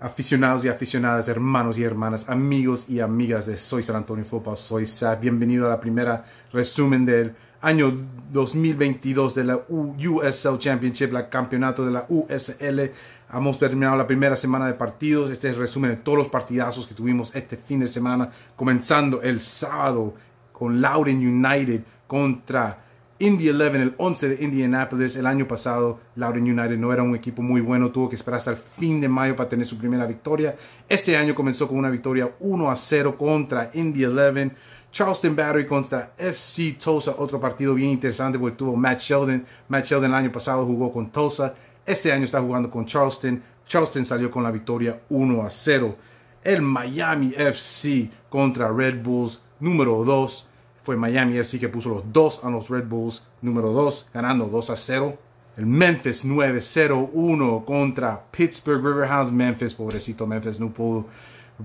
aficionados y aficionadas, hermanos y hermanas, amigos y amigas de Soy San Antonio Fútbol, soy Sa. Bienvenido a la primera resumen del año 2022 de la USL Championship, la campeonato de la USL. Hemos terminado la primera semana de partidos. Este es el resumen de todos los partidazos que tuvimos este fin de semana, comenzando el sábado con Lauren United contra Indy 11, el 11 de Indianapolis. El año pasado, Loudoun United no era un equipo muy bueno, tuvo que esperar hasta el fin de mayo para tener su primera victoria. Este año comenzó con una victoria 1 a 0 contra Indy 11. Charleston Battery contra FC Tulsa, otro partido bien interesante porque tuvo Matt Sheldon. Matt Sheldon el año pasado jugó con Tulsa, este año está jugando con Charleston. Charleston salió con la victoria 1 a 0. El Miami FC contra Red Bulls número 2 fue Miami sí que puso los dos a los Red Bulls número 2, ganando 2 a 0. El Memphis 9-0-1 contra Pittsburgh Riverhouse. Memphis, pobrecito Memphis, no pudo.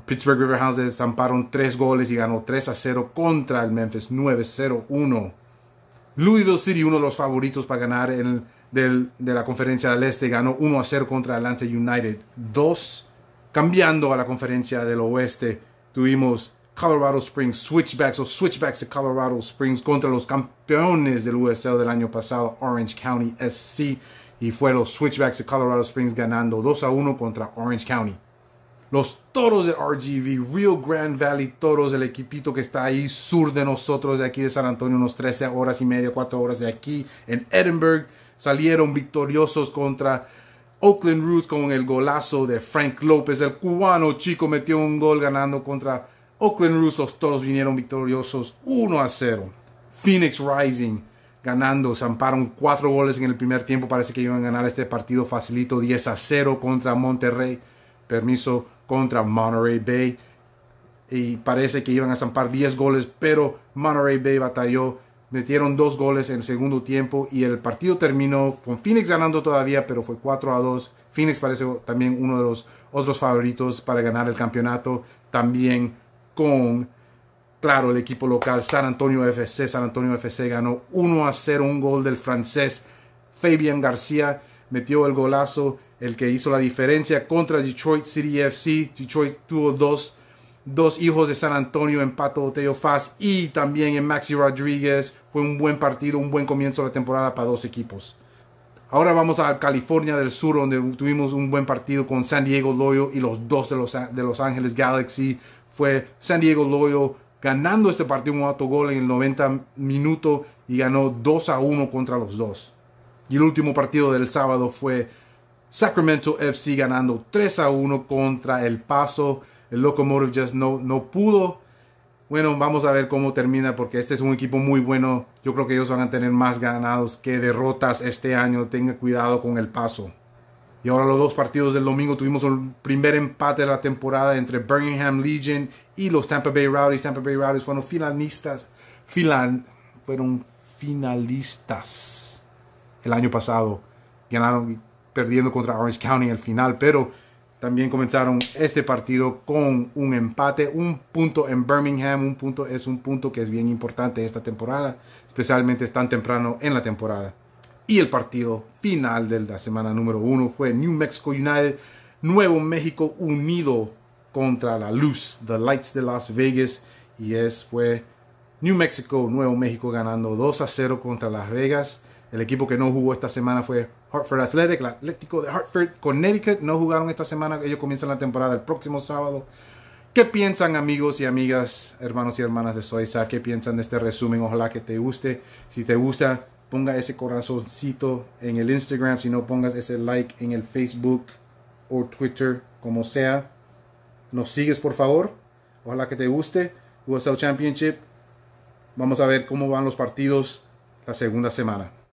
Pittsburgh Riverhouse desamparon 3 goles y ganó 3 a 0 contra el Memphis 9-0-1. Louisville City, uno de los favoritos para ganar de la conferencia del este, ganó 1 a 0 contra Atlanta United. 2 cambiando a la conferencia del oeste, tuvimos Colorado Springs Switchbacks o Switchbacks de Colorado Springs contra los campeones del USL del año pasado, Orange County SC. Y fue los Switchbacks de Colorado Springs ganando 2 a 1 contra Orange County. Los toros de RGV, Rio Grande Valley Toros, el equipito que está ahí sur de nosotros, de aquí de San Antonio, unos 13 horas y media, 4 horas de aquí en Edinburgh, salieron victoriosos contra Oakland Roots con el golazo de Frank López. El cubano chico metió un gol ganando contra Oakland rusos todos vinieron victoriosos 1 a 0. Phoenix Rising ganando, zamparon 4 goles en el primer tiempo. Parece que iban a ganar este partido facilito 10 a 0 contra Monterrey. Permiso contra Monterey Bay. Y parece que iban a zampar 10 goles, pero Monterey Bay batalló. Metieron dos goles en el segundo tiempo y el partido terminó con Phoenix ganando todavía, pero fue 4 a 2. Phoenix parece también uno de los otros favoritos para ganar el campeonato. También con, claro, el equipo local San Antonio FC. San Antonio FC ganó 1 a 0, un gol del francés Fabian García. Metió el golazo, el que hizo la diferencia contra Detroit City FC. Detroit tuvo dos, hijos de San Antonio en Pato Teo Faz y también en Maxi Rodríguez. Fue un buen partido, un buen comienzo de la temporada para dos equipos. Ahora vamos a California del Sur, donde tuvimos un buen partido con San Diego Loyo y los dos de Los, de los Ángeles Galaxy fue San Diego Loyal ganando este partido un autogol en el 90 minuto y ganó 2 a 1 contra los dos. Y el último partido del sábado fue Sacramento FC ganando 3 a 1 contra El Paso. El Locomotive Just no, no pudo. Bueno, vamos a ver cómo termina porque este es un equipo muy bueno. Yo creo que ellos van a tener más ganados que derrotas este año. Tenga cuidado con El Paso. Y ahora los dos partidos del domingo tuvimos el primer empate de la temporada entre Birmingham Legion y los Tampa Bay Rowdies. Tampa Bay Rowdies fueron finalistas, fueron finalistas el año pasado. Ganaron perdiendo contra Orange County el final, pero también comenzaron este partido con un empate, un punto en Birmingham, un punto es un punto que es bien importante esta temporada, especialmente tan temprano en la temporada. Y el partido final de la semana número uno fue New Mexico United, Nuevo México unido contra la luz, The Lights de Las Vegas. Y es fue New Mexico, Nuevo México ganando 2 a 0 contra Las Vegas. El equipo que no jugó esta semana fue Hartford Athletic, el Atlético de Hartford, Connecticut. No jugaron esta semana, ellos comienzan la temporada el próximo sábado. ¿Qué piensan amigos y amigas, hermanos y hermanas de Soy ¿Qué piensan de este resumen? Ojalá que te guste. Si te gusta, ponga ese corazoncito en el Instagram, si no pongas ese like en el Facebook o Twitter, como sea. Nos sigues, por favor. Ojalá que te guste. USL Championship. Vamos a ver cómo van los partidos la segunda semana.